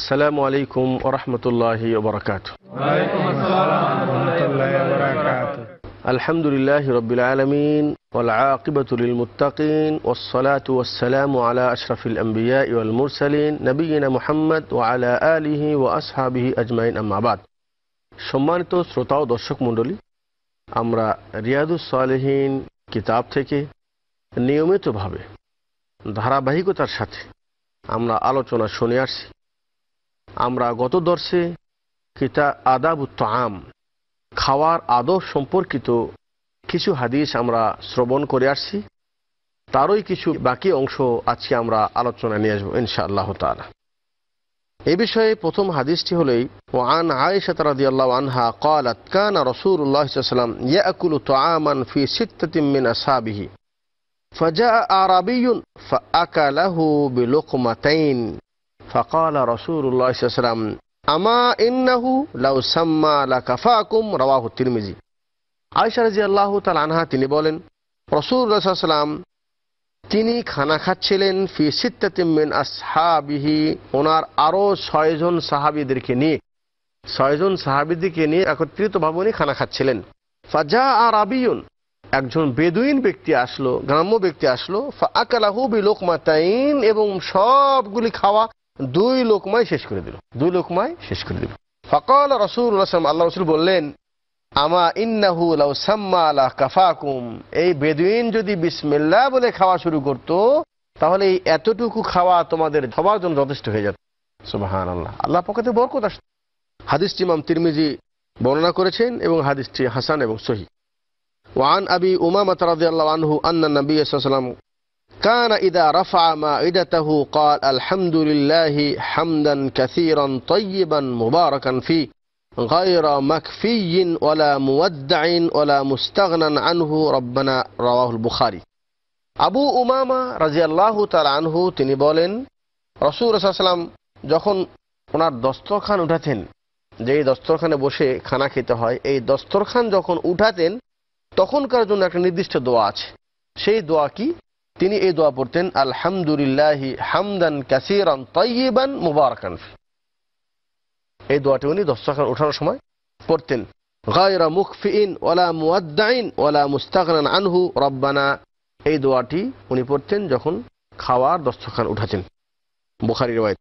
আসসালামু আলাইকুম ওরহমতুল্লাহ ওবরাকাত আলহামদুলিল্লাহ রবিল আলমিন والعاقبة للمتقين والصلاة والسلام على أشرف الأنبياء والمرسلين نبينا محمد وعلى آله وأصحابه أجمعين আজমাইন بعد সম্মানিত শ্রোতা ও দর্শক মণ্ডলী আমরা রিয়াদুসলেহীন কিতাব থেকে নিয়মিতভাবে ধারাবাহিকতার সাথে আমরা আলোচনা শুনে আসছি আমরা গত দর্শে কিতা আদাবুত আম খাওয়ার আদব সম্পর্কিত কিছু হাদিস আমরা শ্রবণ করে আসছি তারই কিছু বাকি অংশ আজকে আমরা আলোচনা নিয়ে আসবো ইনশাআল্লাহ তালা এ বিষয়ে প্রথম হাদিসটি হলেই ও আন আয়েশাত রাদিয়াল্লাহু আনহা قالت كان رسول الله صلى الله عليه وسلم يأكل طعاما في ستة من أصحابه فجاء أعرابي ফকালা রসুল্লাহাম আমা ইন্নাহু লাউ সাম্মা লা কাফাকুম রওয়াহু তিরমিজি আয়সা রাজি আল্লাহ তাল আনহা তিনি বলেন রসুল্লাহাম তিনি খানা খাচ্ছিলেন ফি সিত্তাতিমিন আসহাবিহি ওনার আরো ছয়জন সাহাবিদেরকে নিয়ে ছয়জন সাহাবিদিকে নিয়ে একত্রিত ভবনে খানা খাচ্ছিলেন ফাজা আর আবিউন একজন বেদুইন ব্যক্তি আসলো গ্রাম্য ব্যক্তি আসলো আকালাহু লোকমাতাইন এবং সবগুলি খাওয়া দুই লোকমাই শেষ করে দিল দুই লোকমাই শেষ করে দিল ফকল রসুল্লাহাম আল্লাহ রসুল বললেন আমা ইন্নাহু লাউ সাম্মা আলাহ কাফাকুম এই বেদুইন যদি বিসমিল্লা বলে খাওয়া শুরু করত তাহলে এই এতটুকু খাওয়া তোমাদের সবার জন্য যথেষ্ট হয়ে যেত সুবাহান আল্লাহ আল্লাহ পকেতে বরকত আসত হাদিসটি ইমাম তিরমিজি বর্ণনা করেছেন এবং হাদিসটি হাসান এবং সহি ওয়ান আবি উমা উমামা তারাদি আল্লাহ আনহু আন্না নবী সাল্লাম كان إذا رفع مائدته قال الحمد لله حمدا كثيرا طيبا مباركا فيه غير مكفي ولا مودع ولا مستغنى عنه ربنا رواه البخاري আবু উমামা রাজিয়াল্লাহ তার আনহু তিনি বলেন রসুল সাল্লাম যখন ওনার দস্তরখান উঠাতেন যে দস্তরখানে বসে খানা খেতে হয় এই দস্তরখান যখন উঠাতেন তখনকার জন্য একটা নির্দিষ্ট দোয়া আছে সেই দোয়া কি তিনি এই দোয়া পড়তেন আলহামদুলিল্লাহ হামদান কাসিরান তৈবান মুবারকান এই দোয়াটি উনি দশটাখান ওঠানোর সময় পড়তেন গায়রা মুখফিন ওলা মুয়াদ্দাইন ওলা মুস্তাকরান আনহু রব্বানা এই দোয়াটি উনি পড়তেন যখন খাওয়ার দস্তখান উঠাতেন বুখারি রেওয়ায়ত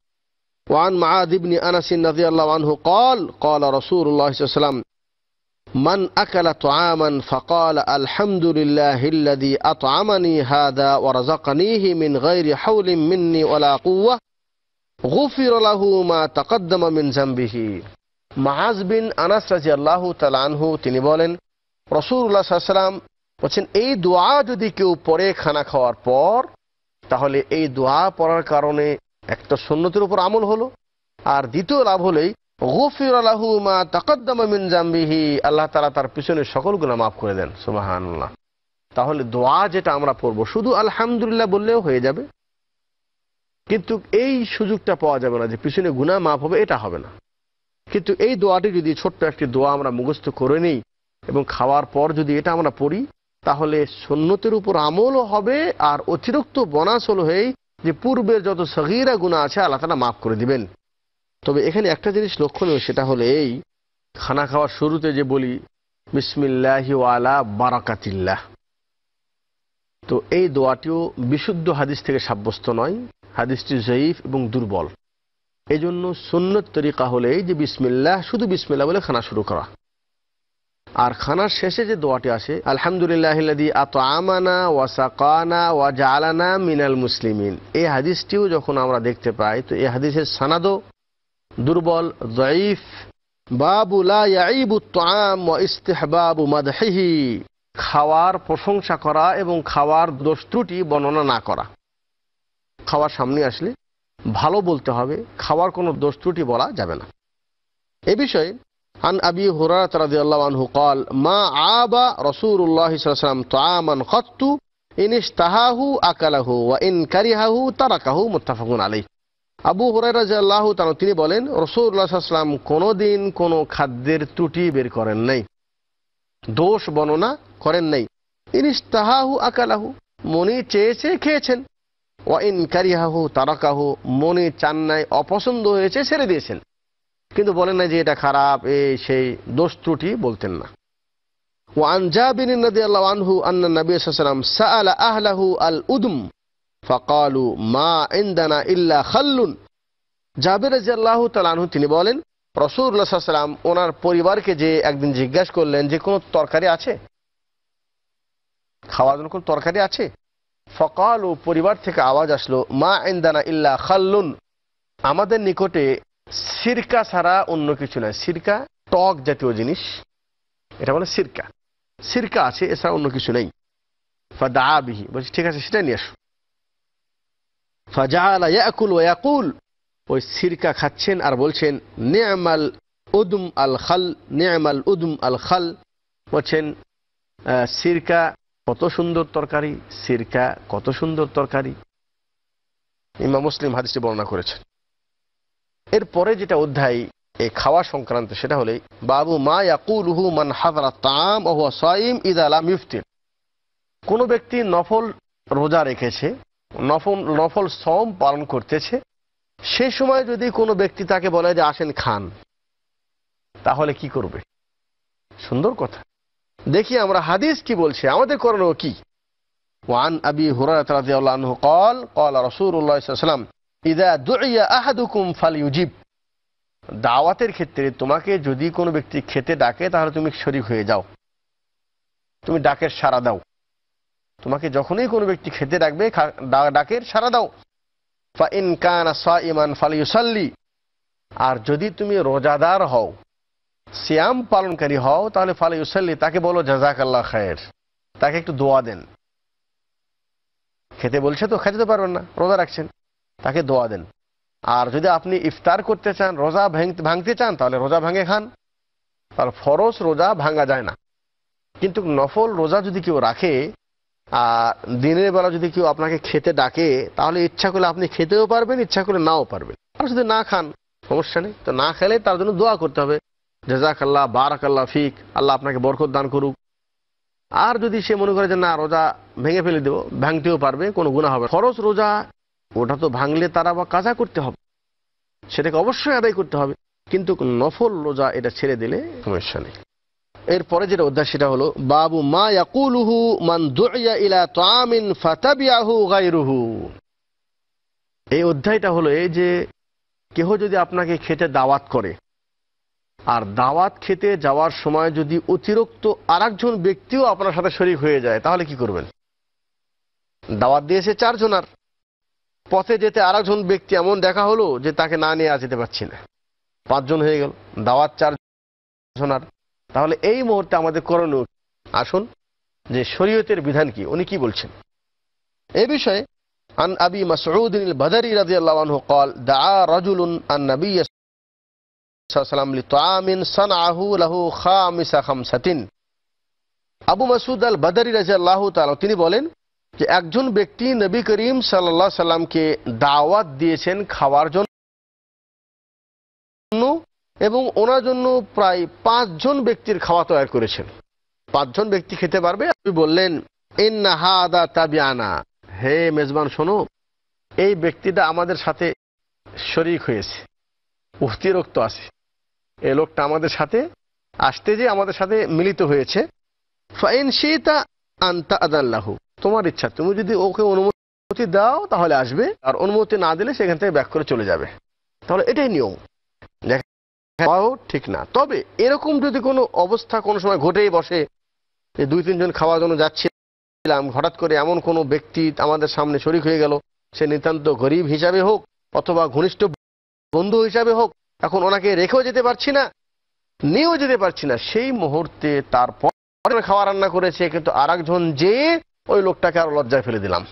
وعن معاذ بن أنس رضي الله عنه قال قال رسول الله صلى الله عليه وسلم من أكل طعاما فقال الحمد لله الذي أطعمني هذا ورزقنيه من غير حول مني ولا قوة غفر له ما تقدم من মাহাজ বিন আনাস তালানহু তিনি বলেন রসুল্লাহ সাল্লাম বলছেন এই দোয়া যদি কেউ পরে খানা খাওয়ার পর তাহলে এই দোয়া পড়ার কারণে একটা সুন্নতির উপর আমল হলো আর দ্বিতীয় লাভ হলেই মা জাম্বিহি আল্লাহ তালা তার পিছনে সকল গুলা মাফ করে দেন সুবাহান্লাহ তাহলে দোয়া যেটা আমরা পড়বো শুধু আলহামদুলিল্লাহ বললেও হয়ে যাবে কিন্তু এই সুযোগটা পাওয়া যাবে না যে পিছনে গুণা মাফ হবে এটা হবে না কিন্তু এই দোয়াটি যদি ছোট্ট একটি দোয়া আমরা মুখস্থ করে নিই এবং খাওয়ার পর যদি এটা আমরা পড়ি তাহলে সন্ন্যতের উপর আমলও হবে আর অতিরিক্ত বনাসল হয়েই যে পূর্বের যত সগিরা গুণা আছে আল্লাহ তালা মাফ করে দিবেন তবে এখানে একটা জিনিস লক্ষণীয় সেটা হলো এই খানা খাওয়ার শুরুতে যে বলি বিসমিল্লাহি আলা বারাকাতিল্লাহ তো এই দোয়াটিও বিশুদ্ধ হাদিস থেকে সাব্যস্ত নয় হাদিসটি জয়ীফ এবং দুর্বল এই জন্য সুন্নত তরিকা হলে যে বিসমিল্লাহ শুধু বিসমিল্লা বলে খানা শুরু করা আর খানার শেষে যে দোয়াটি আসে আলহামদুলিল্লাহ আত আমানা ওয়াসাকানা ওয়া জালানা মিনাল মুসলিমিন এই হাদিসটিও যখন আমরা দেখতে পাই তো এই হাদিসের সানাদও দুর্বল জয়ীফ বাবুলাহি খাওয়ার প্রশংসা করা এবং খাওয়ার দোষ ত্রুটি বর্ণনা না করা খাওয়ার সামনে আসলে ভালো বলতে হবে খাওয়ার কোনো দোষ ত্রুটি বলা যাবে না এ বিষয়ে আন আবি হুরারাত কল মা আবা ما عاب رسول الله صلى الله عليه وسلم طعاما قط ان اشتهاه اكله আবু হরাইরা আল্লাহ তিনি বলেন রসুল্লাহাম কোনোদিন কোনো খাদ্যের ত্রুটি বের করেন নাই দোষ বর্ণনা করেন নাই ইনি তাহাহু আকালাহু মনি চেয়েছে খেয়েছেন ইন কারিহাহু তারাকাহু মনি নাই অপছন্দ হয়েছে ছেড়ে দিয়েছেন কিন্তু বলেন না যে এটা খারাপ এ সেই দোষ ত্রুটি বলতেন না ওয়ান জাবিন নদী আল্লাহ আনহু আন্না নবী সাল্লাম সাআলা আহলাহু আল উদম ফকালু মা ইন্দানা ইল্লা খাল্লুন জাবির রাজি আল্লাহ তিনি বলেন রসুল্লাহ সাল্লাম ওনার পরিবারকে যে একদিন জিজ্ঞাসা করলেন যে কোনো তরকারি আছে খাওয়ার জন্য কোনো তরকারি আছে ফকাল ও পরিবার থেকে আওয়াজ আসলো মা ইন্দানা ইল্লা খাল্লুন আমাদের নিকটে সিরকা ছাড়া অন্য কিছু নয় সিরকা টক জাতীয় জিনিস এটা বলে মানে সিরকা সিরকা আছে এছাড়া অন্য কিছু নেই ফা দা বিহি বলছি ঠিক আছে সেটা নিয়ে আসো ফাজালা ইয়াকুল ওই সিরকা খাচ্ছেন আর বলছেন নেয়ামাল উদুম আল খাল নেয়ামাল উদুম আল খাল বলছেন সিরকা কত সুন্দর তরকারি সিরকা কত সুন্দর তরকারি ইমা মুসলিম হাদিসে বর্ণনা করেছেন এরপরে যেটা অধ্যায় এই খাওয়া সংক্রান্ত সেটা হলে বাবু মা ইয়াকুলহু মান হাজরা তাম সাইম ইদ আলাম ইফতির কোনো ব্যক্তি নফল রোজা রেখেছে নফল নফল শ্রম পালন করতেছে সে সময় যদি কোনো ব্যক্তি তাকে বলে যে আসেন খান তাহলে কি করবে সুন্দর কথা দেখি আমরা হাদিস কি বলছে আমাদের করণীয় কি ওয়ান আবি هريرة رضي الله قال قال رسول الله صلى الله عليه وسلم إذا فليجيب দাওয়াতের ক্ষেত্রে তোমাকে যদি কোনো ব্যক্তি খেতে ডাকে তাহলে তুমি শরিক হয়ে যাও তুমি ডাকের সাড়া দাও তোমাকে যখনই কোনো ব্যক্তি খেতে ডাকবে ডাকের সারা দাও ফা ইমান ফালিউসাল্লি আর যদি তুমি রোজাদার হও সিয়াম পালনকারী হও তাহলে ফালিউসাল্লি তাকে বলো আল্লাহ খায়ের তাকে একটু দোয়া দেন খেতে বলছে তো খেতে তো পারবেন না রোজা রাখছেন তাকে দোয়া দেন আর যদি আপনি ইফতার করতে চান রোজা ভাঙতে চান তাহলে রোজা ভাঙে খান তার ফরজ রোজা ভাঙা যায় না কিন্তু নফল রোজা যদি কেউ রাখে আর দিনের বেলা যদি কেউ আপনাকে খেতে ডাকে তাহলে ইচ্ছা করলে আপনি খেতেও পারবেন ইচ্ছা করলে নাও পারবেন আর যদি না খান সমস্যা নেই তো না খেলে তার জন্য দোয়া করতে হবে বারাক আল্লাহ ফিক আল্লাহ আপনাকে বরকত দান করুক আর যদি সে মনে করে যে না রোজা ভেঙে ফেলে দেবো ভাঙতেও পারবে কোনো গুণা হবে খরচ রোজা ওটা তো ভাঙলে তারা বা কাজা করতে হবে সেটাকে অবশ্যই আদায় করতে হবে কিন্তু নফল রোজা এটা ছেড়ে দিলে সমস্যা নেই এরপরে যেটা অধ্যায় সেটা হলো বাবু মা ইয়াকুলুহু মান দুইয়া ইলা তামিন ফাতাবিয়াহু গাইরুহু এই অধ্যায়টা হলো এই যে কেহ যদি আপনাকে খেতে দাওয়াত করে আর দাওয়াত খেতে যাওয়ার সময় যদি অতিরিক্ত আর ব্যক্তিও আপনার সাথে শরিক হয়ে যায় তাহলে কি করবেন দাওয়াত দিয়েছে চারজনার পথে যেতে আর ব্যক্তি এমন দেখা হলো যে তাকে না নিয়ে যেতে পারছি না পাঁচজন হয়ে গেল দাওয়াত জনার তাহলে এই মুহূর্তে আমাদের করণীয় আসুন যে শরীয়তের বিধান কি উনি কি বলছেন এ বিষয়ে عن أبي مسعود البدري رضي الله عنه قال دعا رجل النبي صلى الله عليه وسلم لطعام صنعه له خامس خمسة আবু মাসুদ আল বাদারি রাজা আল্লাহ তিনি বলেন যে একজন ব্যক্তি নবী করিম সাল্লা সাল্লামকে দাওয়াত দিয়েছেন খাওয়ার জন্য এবং ওনার জন্য প্রায় পাঁচজন ব্যক্তির খাওয়া তৈরি করেছেন পাঁচজন ব্যক্তি খেতে পারবে আপনি বললেন তাবিয়ানা হে মেজবান শোনো এই ব্যক্তিটা আমাদের সাথে শরিক হয়েছে রক্ত আছে এই লোকটা আমাদের সাথে আসতে যে আমাদের সাথে মিলিত হয়েছে ফাইন আন্তা আদাল্লাহু তোমার ইচ্ছা তুমি যদি ওকে অনুমতি দাও তাহলে আসবে আর অনুমতি না দিলে সেখান থেকে ব্যাক করে চলে যাবে তাহলে এটাই নিয়ম খাওয়াও ঠিক না তবে এরকম যদি কোনো অবস্থা কোনো সময় ঘটেই বসে যে দুই তিনজন খাওয়ার জন্য যাচ্ছিলাম হঠাৎ করে এমন কোনো ব্যক্তি আমাদের সামনে শরিক হয়ে গেল সে নিতান্ত গরিব হিসাবে হোক অথবা ঘনিষ্ঠ বন্ধু হিসাবে হোক এখন ওনাকে রেখেও যেতে পারছি না নিয়েও যেতে পারছি না সেই মুহূর্তে তারপর খাওয়া রান্না করেছে কিন্তু আর একজন যে ওই লোকটাকে আর লজ্জায় ফেলে দিলাম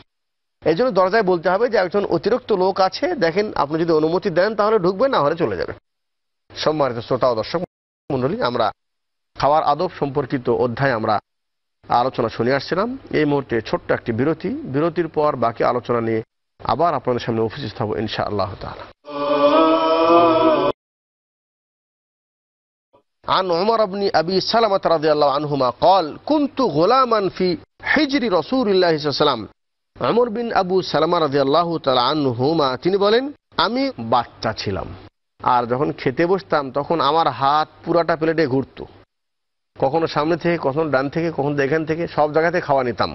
এই জন্য দরজায় বলতে হবে যে একজন অতিরিক্ত লোক আছে দেখেন আপনি যদি অনুমতি দেন তাহলে ঢুকবে না হলে চলে যাবে সম্মানিত শ্রোতা ও দর্শক মন্ডলী আমরা খাওয়ার আদব সম্পর্কিত অধ্যায় আমরা আলোচনা শুনে আসছিলাম এই মুহূর্তে ছোট্ট একটি বিরতি বিরতির পর বাকি আলোচনা নিয়ে আবার আপনাদের সামনে উপস্থিত হব ইনশা আল্লাহ عن عمر بن أبي سلمة رضي الله عنهما قال كنت غلاما في حجر رسول الله صلى الله عليه وسلم عمر بن أبو سلمة رضي الله تعالى عنهما তিনি أمي باتتا বাচ্চা আর যখন খেতে বসতাম তখন আমার হাত পুরাটা প্লেটে ঘুরতো কখনো সামনে থেকে কখনো ডান থেকে কখনো এখান থেকে সব জায়গাতে খাওয়া নিতাম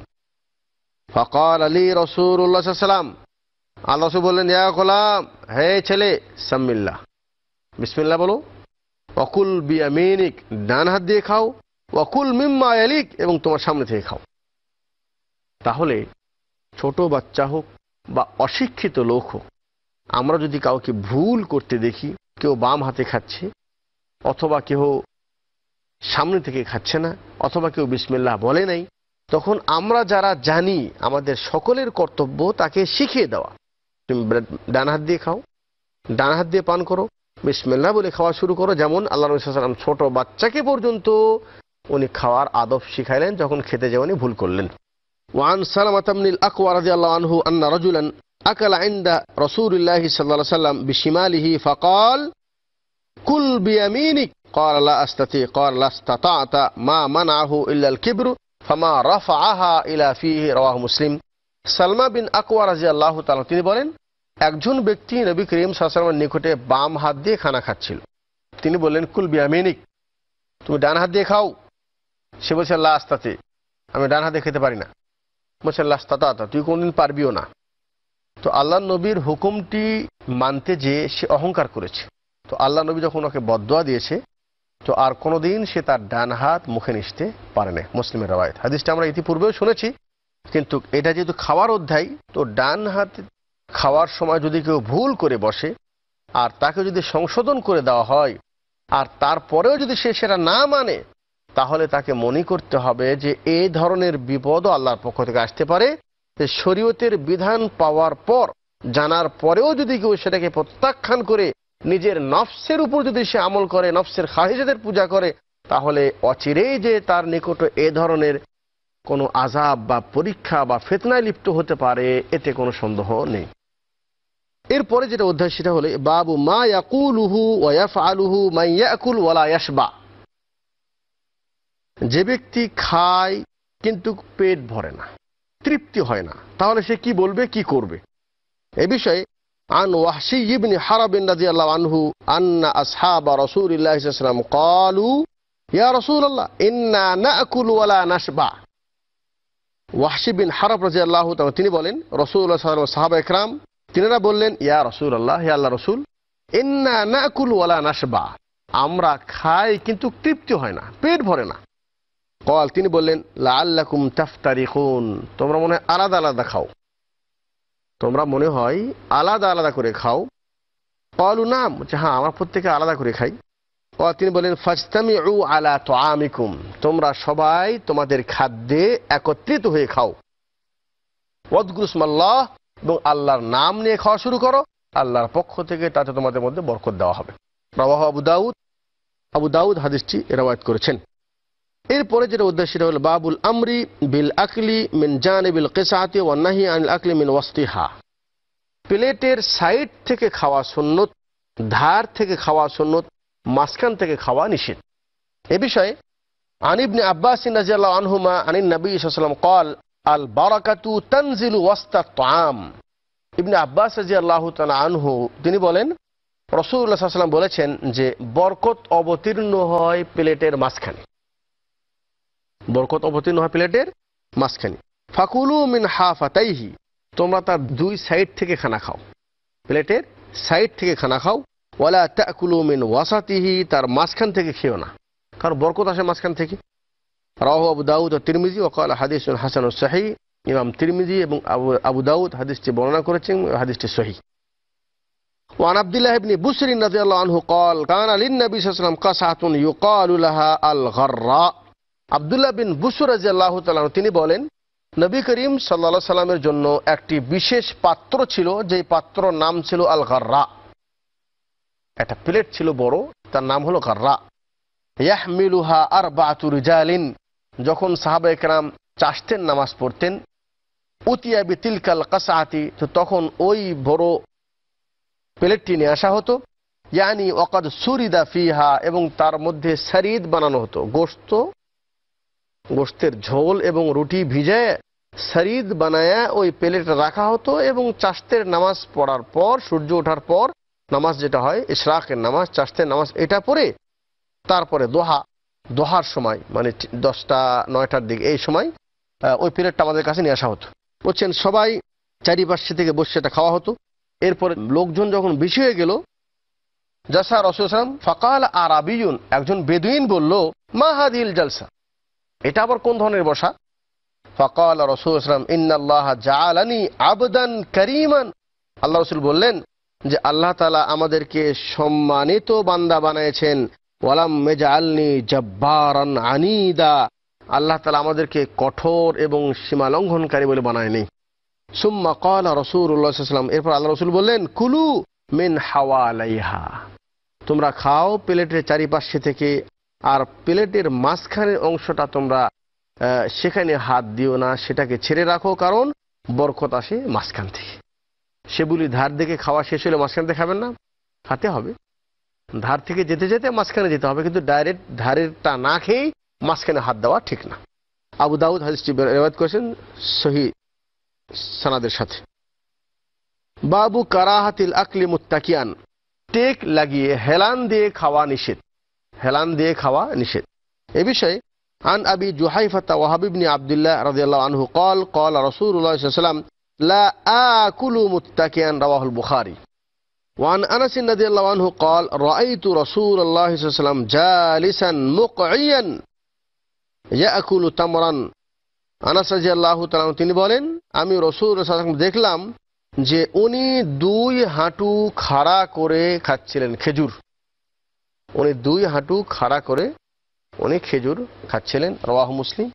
ফকর আলী রসুল্লা সাল্লাম আল্লাহ বললেন ইয়া গোলাম হে ছেলে সাম্মিল্লা বিসমিল্লা বলো অকুল বিয়ামিনিক ডান হাত দিয়ে খাও অকুল মিম্মা এলিক এবং তোমার সামনে থেকে খাও তাহলে ছোট বাচ্চা হোক বা অশিক্ষিত লোক হোক আমরা যদি কাউকে ভুল করতে দেখি কেউ বাম হাতে খাচ্ছে অথবা কেউ সামনে থেকে খাচ্ছে না অথবা কেউ বিসমিল্লাহ বলে নাই তখন আমরা যারা জানি আমাদের সকলের কর্তব্য তাকে শিখিয়ে দেওয়া তুমি ডান হাত দিয়ে খাও ডান হাত দিয়ে পান করো বিসমিল্লা বলে খাওয়া শুরু করো যেমন আল্লাহ রসুলাম ছোট বাচ্চাকে পর্যন্ত উনি খাওয়ার আদব শিখাইলেন যখন খেতে যাওয়া ভুল করলেন ওয়ান সালামাতামনিল আকবর রাজি আল্লাহ আনহু আন্না রাজুলান আকাল আইন্দা রসুল্লাহ সাল্লা সাল্লাম বিশিমালিহি ফকল কুল বিয়ামিনিক কর لا أستطيع قال মা মান আহু منعه إلا الكبر فما رفعها إلى فيه رواه مسلم সালমা বিন আকোয়া রাজি আল্লাহ তালা তিনি বলেন একজন ব্যক্তি নবী করিম সাল্লামের নিকটে বাম হাত দিয়ে খানা খাচ্ছিল তিনি বললেন কুল বিয়ামিনিক তুমি ডান হাত দিয়ে খাও সে বলছে আল্লাহ আস্তাতে আমি ডান হাতে খেতে পারি না বলছে আল্লাহ আস্তাতা তুই কোনদিন পারবিও না তো আল্লাহ নবীর হুকুমটি মানতে যে সে অহংকার করেছে তো আল্লাহ নবী যখন ওকে বদয়া দিয়েছে তো আর কোনোদিন সে তার ডান হাত মুখে নিচতে পারে না মুসলিমের রাবায়ত হাদিসটা আমরা ইতিপূর্বেও শুনেছি কিন্তু এটা যেহেতু খাওয়ার অধ্যায় তো ডান হাত খাওয়ার সময় যদি কেউ ভুল করে বসে আর তাকে যদি সংশোধন করে দেওয়া হয় আর তারপরেও যদি সে সেটা না মানে তাহলে তাকে মনে করতে হবে যে এই ধরনের বিপদও আল্লাহর পক্ষ থেকে আসতে পারে শরীয়তের বিধান পাওয়ার পর জানার পরেও যদি কেউ সেটাকে প্রত্যাখ্যান করে নিজের নফসের উপর যদি সে আমল করে নফসের খাহিজাদের পূজা করে তাহলে অচিরেই যে তার নিকট এ ধরনের কোনো আজাব বা পরীক্ষা বা ফেতনায় লিপ্ত হতে পারে এতে কোনো সন্দেহ নেই এরপরে যেটা অধ্যায় সেটা হলে বাবু মা উহু ওয়াফ আলুহু মাইয়াকুল ইয়াসবা যে ব্যক্তি খায় কিন্তু পেট ভরে না তৃপ্তি হয় না তাহলে সে কি বলবে কি করবে এ বিষয়ে আন ওয়াহসি ইবনি হারাবিন রাজি আল্লাহ আনহু আন্না আসহাব ইসলাম কলু ইয়া রসুল আল্লাহ ইন্না না কুলওয়ালা নাসবা ওয়াহসি বিন হারাব রাজি আল্লাহ তিনি বলেন রসুল রসুল্লাহ সাহাবা একরাম তিনিরা বললেন ইয়া রসুল আল্লাহ ইয়া আল্লাহ রসুল ইন্না না কুলওয়ালা নাসবা আমরা খাই কিন্তু তৃপ্তি হয় না পেট ভরে না কল তিনি বললেন লা তাফতারি খুন তোমরা মনে হয় আলাদা আলাদা খাও তোমরা মনে হয় আলাদা আলাদা করে খাও কলু নাম হ্যাঁ আমার প্রত্যেকে আলাদা করে খাই কল তিনি বললেন ফাস্তামি উ আলা তো আমিকুম তোমরা সবাই তোমাদের খাদ্যে একত্রিত হয়ে খাও ওদগুসমাল্লাহ এবং আল্লাহর নাম নিয়ে খাওয়া শুরু করো আল্লাহর পক্ষ থেকে তাতে তোমাদের মধ্যে বরকত দেওয়া হবে প্রবাহ আবু দাউদ আবু দাউদ হাদিসটি রেওয়ায়ত করেছেন এরপরে যেটা উদ্দেশ্য হল বাবুল আমরি বিল আকলি মিন জানেবিল কেসাহাতি নাহি আনিল আকলি মিন ওয়াস্তিহা প্লেটের সাইড থেকে খাওয়া সন্ন্যত ধার থেকে খাওয়া সন্ন্যত মাঝখান থেকে খাওয়া নিষেধ এ বিষয়ে আনিবনে আব্বাস রাজিয়াল্লাহ আনহুমা আনিন নবী সাল্লাম কল আল বারাকাতু তানজিল ওয়াস্তা তাম ইবনে আব্বাস রাজিয়াল্লাহ আনহু তিনি বলেন রসুল্লাহ সাল্লাম বলেছেন যে বরকত অবতীর্ণ হয় প্লেটের মাঝখানে বরকত অবতীর্ণ হয় প্লেটের মাঝখানে ফাকুলু মিন হাফাতাইহি তোমরা তার দুই সাইড থেকে খানা খাও প্লেটের সাইড থেকে খানা খাও ওয়ালা তাকুলু মিন ওয়াসাতিহি তার মাঝখান থেকে খেও না কারণ বরকত আসে মাঝখান থেকে রাহু আবু দাউদ ও তিরমিজি ওকাল হাদিস হাসান সাহি ইমাম তিরমিজি এবং আবু আবু দাউদ হাদিসটি বর্ণনা করেছেন হাদিসটি সহি وعن عبد الله بن بسر رضي الله عنه قال كان للنبي صلى الله عليه وسلم قصعة يقال لها الغراء আবদুল্লাহ বিন বুসুর আল্লাহ তালাহ তিনি বলেন নবী করিম সাল্লা সাল্লামের জন্য একটি বিশেষ পাত্র ছিল যে পাত্র নাম ছিল আল গার্রা একটা প্লেট ছিল বড় তার নাম হলো গার্রা ইয়াহমিলুহা আর বাতুর জালিন যখন সাহাব একরাম চাষতেন নামাজ পড়তেন উতিয়াবি তিলকাল কাসাহাতি তো তখন ওই বড় প্লেটটি নিয়ে আসা হতো ইয়ানি অকাদ সুরিদা ফিহা এবং তার মধ্যে সারিদ বানানো হতো গোস্ত গোস্তের ঝোল এবং রুটি ভিজে শরীদ বানায় ওই প্লেট রাখা হতো এবং চাষতের নামাজ পড়ার পর সূর্য ওঠার পর নামাজ যেটা হয় ইশরাকের নামাজ চাষতের নামাজ এটা পড়ে তারপরে দোহা দোহার সময় মানে দশটা নয়টার দিকে এই সময় ওই প্লেটটা আমাদের কাছে নিয়ে আসা হতো বলছেন সবাই চারিপাশে থেকে বসে সেটা খাওয়া হতো এরপরে লোকজন যখন বেশি হয়ে গেল জাসা রসুল ফাকাল আর আবিজুন একজন বেদুইন বলল মাহাদিল জালসা এটা আবার কোন ধরনের বসা ফকাল রসুল ইসলাম ইন্নাল্লাহ জালানি আবদান করিমান আল্লাহ রসুল বললেন যে আল্লাহ তালা আমাদেরকে সম্মানিত বান্দা বানিয়েছেন ওয়ালাম মেজা আলনি জব্বারান আনিদা আল্লাহ তালা আমাদেরকে কঠোর এবং সীমালঙ্ঘনকারী বলে বানায়নি সুম্মা কলা রসুল্লাহাম এরপর আল্লাহ রসুল বললেন কুলু মিন হাওয়ালাইহা তোমরা খাও প্লেটের চারিপাশে থেকে আর প্লেটের মাঝখানের অংশটা তোমরা সেখানে হাত দিও না সেটাকে ছেড়ে রাখো কারণ বরকত আসে মাঝখান থেকে সেগুলি ধার দেখে খাওয়া শেষ হলে মাঝখান থেকে খাবেন না খাতে হবে ধার থেকে যেতে যেতে মাঝখানে যেতে হবে কিন্তু ডাইরেক্ট ধারেরটা না খেয়েই মাঝখানে হাত দেওয়া ঠিক না আবু দাউদ হাদিসটি রেওয়াত করেছেন সহি সানাদের সাথে বাবু কারাহাতিল আকলি মুত্তাকিয়ান টেক লাগিয়ে হেলান দিয়ে খাওয়া নিষেধ হেলান দিয়ে খাওয়া নিষেধ এ বিষয়ে আন আবি জুহাইফাতা ওয়াহাবিবনি আবদুল্লাহ রাজিয়াল্লাহ আনহু কল কল রসুল্লাহাম লা আকুলু তিনি বলেন আমি রসুল দেখলাম যে উনি দুই হাঁটু খাড়া করে খাচ্ছিলেন খেজুর উনি দুই হাঁটু খাড়া করে উনি খেজুর খাচ্ছিলেন রওয়াহ মুসলিম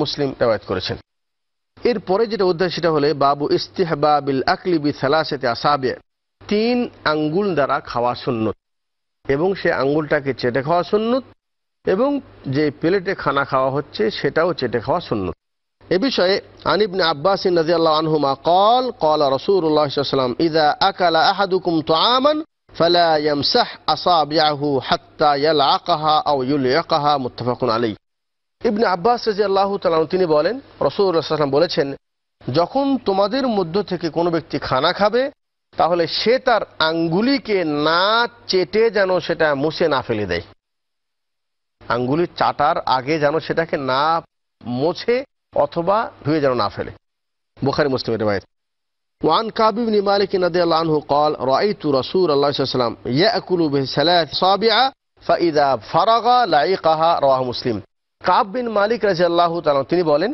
মুসলিম রেওয়ায়ত করেছেন এরপরে যেটা অধ্যায় সেটা হলে বাবু ইস্তেহবাবিল আকলি বি সালাসেতে আসাবে তিন আঙ্গুল দ্বারা খাওয়া সুন্নত এবং সে আঙ্গুলটাকে চেটে খাওয়া সুন্নত এবং যে প্লেটে খানা খাওয়া হচ্ছে সেটাও চেটে খাওয়া সুন্নত এ বিষয়ে আনিবনে আব্বাসী রাজিয়াল্লাহ আনহুমা কল কল রসুল্লাহাম ইজা আকালা আহাদুকুম তো আমান ফালা ইয়ামসাহ আসাবিয়াহু হাত্তা ইয়ালআকাহা আও ইউলআকাহা মুত্তাফাকুন আলাইহি ইবনে আব্বাস রাদিয়াল্লাহু তাআলা তিনি বলেন রাসূলুল্লাহ সাল্লাল্লাহু বলেছেন যখন তোমাদের মধ্য থেকে কোনো ব্যক্তি খানা খাবে তাহলে সে তার আঙ্গুলিকে না চেটে যেন সেটা মুছে না ফেলে দেয় আঙ্গুলি চাটার আগে যেন সেটাকে না মোছে অথবা ধুয়ে যেন না ফেলে বোখারি মুসলিমের রেবায়ত وعن كعب بن مالك رضي الله عنه قال رأيت رسول الله صلى الله عليه وسلم يأكل بثلاث صابع فإذا فرغ لعيقها رواه مسلم কাব বিন মালিক রাজি আল্লাহ তিনি বলেন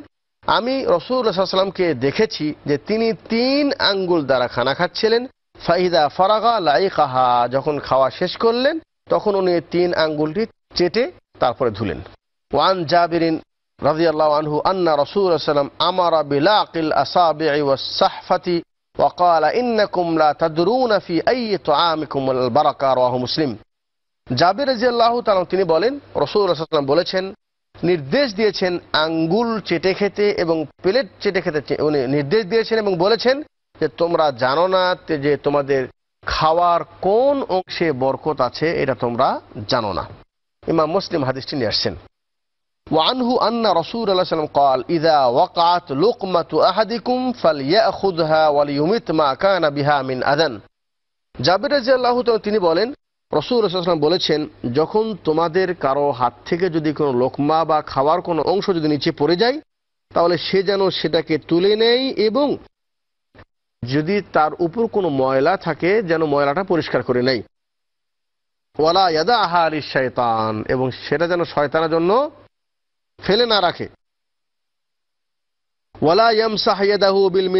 আমি রসুল্লাহামকে দেখেছি যে তিনি তিন আঙ্গুল দ্বারা খানা খাচ্ছিলেন ফাহিদা ফারাগা লাইকাহা যখন খাওয়া শেষ করলেন তখন উনি তিন আঙ্গুলটি চেটে তারপরে ধুলেন ওয়ান জাবিরিন রাজি আল্লাহ আনহু আন্না রসুল সাল্লাম আমার বিলাকিল আসাবি ওয়াসাহফাতি وقال إنكم لا تدرون في أي طعامكم البركة رواه মুসলিম জাবির রাজিয়াল্লাহ তালাম তিনি বলেন রসুল রসুলাম বলেছেন নির্দেশ দিয়েছেন আঙ্গুল চেটে খেতে এবং প্লেট চেটে খেতে উনি নির্দেশ দিয়েছেন এবং বলেছেন যে তোমরা জানো না যে তোমাদের খাওয়ার কোন অংশে বরকত আছে এটা তোমরা জানো না ইমাম মুসলিম হাদিসটি নিয়ে আসছেন وعنه أن رسول الله صلى الله عليه وسلم قال إذا وقعت لقمة أحدكم فليأخذها وليمت ما كان بها من أذن জাবির রাজি আল্লাহ তিনি বলেন রসুল রসুলাম বলেছেন যখন তোমাদের কারো হাত থেকে যদি কোনো লোকমা বা খাওয়ার কোনো অংশ যদি নিচে পড়ে যায় তাহলে সে যেন সেটাকে তুলে নেয় এবং যদি তার উপর কোনো ময়লা থাকে যেন ময়লাটা পরিষ্কার করে নেয় ওয়ালা ইয়াদা আহারি শয়তান এবং সেটা যেন শয়তানের জন্য ফেলে না রাখে বিল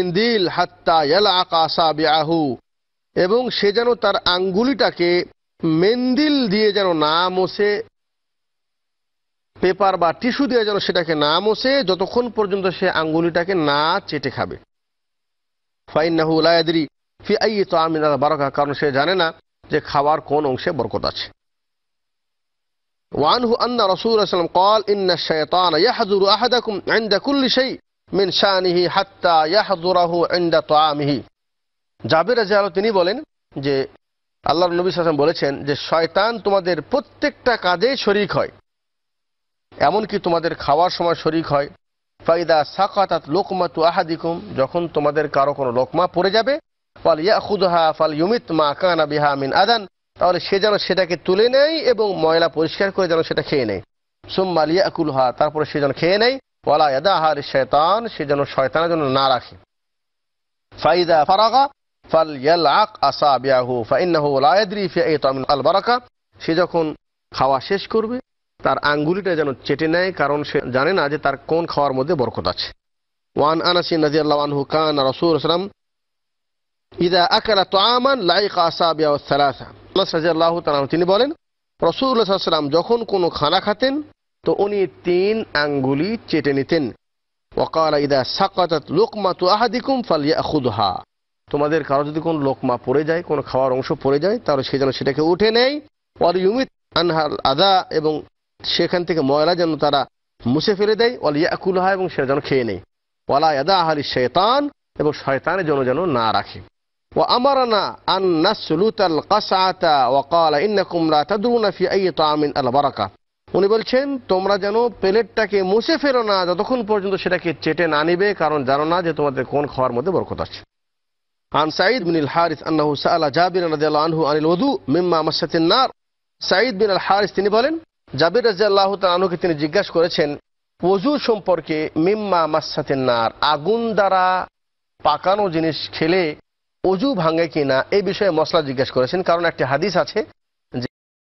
এবং সে যেন তার আঙ্গুলিটাকে মেন্দিল দিয়ে যেন না মোছে পেপার বা টিস্যু দিয়ে যেন সেটাকে না মোছে যতক্ষণ পর্যন্ত সে আঙ্গুলিটাকে না চেটে খাবে ফাইনাহু ফি আই তো আমিন বারকা কারণ সে জানে না যে খাওয়ার কোন অংশে বরকত আছে وعنه أن رسول الله قال إن الشيطان يحذر أحدكم عند كل شيء من شانه حتى يحذره عند طعامه জাবির রাজিয়াল তিনি বলেন যে আল্লাহর নবী সালাম বলেছেন যে শয়তান তোমাদের প্রত্যেকটা কাজে শরিক হয় এমনকি তোমাদের খাওয়ার সময় শরিক হয় ফাইদা সাকাতাত লোকমা তু আহাদিকুম যখন তোমাদের কারো কোনো লোকমা পড়ে যাবে ফাল ইয়াখুদহা ফাল ইউমিত মা কানা বিহা মিন আদান তাহলে সে যেন সেটাকে তুলে নেয় এবং ময়লা পরিষ্কার করে যেন সেটা খেয়ে নেয় সোম্মালিয়া আকুলহা তারপরে সে যেন খেয়ে নেয় ওয়ালা ইয়াদা আহার শয়তান সে যেন শয়তানের জন্য না রাখে ফাইদা ফারাগা ফাল ইয়ালআক আসাবিয়াহু ফাইন্নাহু লা ইয়াদরি ফি আই তামিন আল বারাকা সে যখন খাওয়া শেষ করবে তার আঙ্গুলিটা যেন চেটে নেয় কারণ সে জানে না যে তার কোন খাওয়ার মধ্যে বরকত আছে ওয়ান আনাসি নাজির আনহু হু কান সাল্লাল্লাহু আলাইহি ইদা আকালা লাইক লাইকা আসাবিয়াহু সালাসা আতলাস রাজি আল্লাহ তালাম তিনি বলেন রসুল্লাহ সাল্লাম যখন কোনো খানা খাতেন তো উনি তিন আঙ্গুলি চেটে নিতেন ওকালা ইদা সাকাতাত লোকমা তু আহাদিকুম ফালিয়া খুদহা তোমাদের কারো যদি কোনো লোকমা পড়ে যায় কোনো খাওয়ার অংশ পড়ে যায় তাহলে সে যেন সেটাকে উঠে নেয় অল ইউমিত আনহাল আদা এবং সেখান থেকে ময়লা যেন তারা মুছে ফেলে দেয় অল ইয়াকুলহা এবং সেটা যেন খেয়ে নেয় ওয়ালা আদা আহারি শেতান এবং শয়তানের জন্য যেন না রাখে وأمرنا أن نسلت القسعة وقال إنكم لا تدرون في أي طعام البركة উনি বলছেন তোমরা যেন প্লেটটাকে মুছে ফেরো না যতক্ষণ পর্যন্ত সেটাকে চেটে না নিবে কারণ জানো না যে তোমাদের কোন খাওয়ার মধ্যে বরকত আছে আন سعيد بن الحارث أنه سأل جابر رضي الله عنه عن الوضوء مما مست النار سعيد بن الحارث তিনি বলেন জাবির রাজি আল্লাহ তালুকে তিনি জিজ্ঞাসা করেছেন ওজু সম্পর্কে মিম্মা মাসাতের নার আগুন দ্বারা পাকানো জিনিস খেলে অজু ভাঙে কিনা এই বিষয়ে মশলা জিজ্ঞেস করেছেন কারণ একটি হাদিস আছে